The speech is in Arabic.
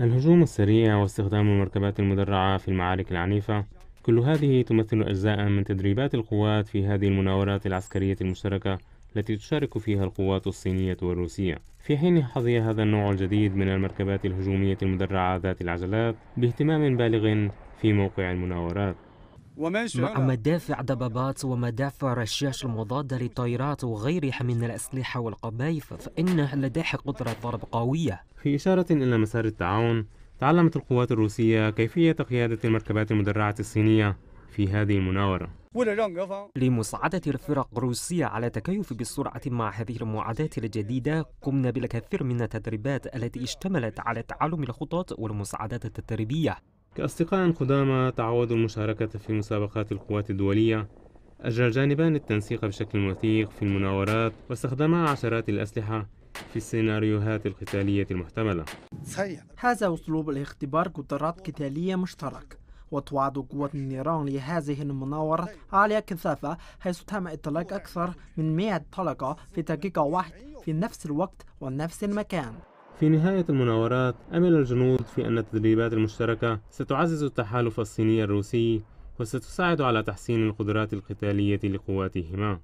الهجوم السريع واستخدام المركبات المدرعة في المعارك العنيفة كل هذه تمثل أجزاء من تدريبات القوات في هذه المناورات العسكرية المشتركة التي تشارك فيها القوات الصينية والروسية في حين حظي هذا النوع الجديد من المركبات الهجومية المدرعة ذات العجلات باهتمام بالغ في موقع المناورات مع مدافع دبابات ومدافع رشاش المضادة للطائرات وغيرها من الأسلحة والقبائف فإنه لديه قدرة ضرب قوية في إشارة إلى مسار التعاون تعلمت القوات الروسية كيفية قيادة المركبات المدرعة الصينية في هذه المناورة لمساعدة الفرق الروسية على التكيف بسرعة مع هذه المعادات الجديدة قمنا بالكثير من التدريبات التي اشتملت على تعلم الخطط والمساعدات التدريبية كأصدقاء قدامى تعودوا المشاركة في مسابقات القوات الدولية أجرى الجانبان التنسيق بشكل وثيق في المناورات واستخدما عشرات الأسلحة في السيناريوهات القتالية المحتملة هذا أسلوب الاختبار قدرات قتالية مشترك وتعد قوة النيران لهذه المناورة على كثافة حيث تم إطلاق أكثر من 100 طلقة في دقيقة واحدة في نفس الوقت ونفس المكان في نهاية المناورات أمل الجنود في أن التدريبات المشتركة ستعزز التحالف الصيني الروسي وستساعد على تحسين القدرات القتالية لقواتهما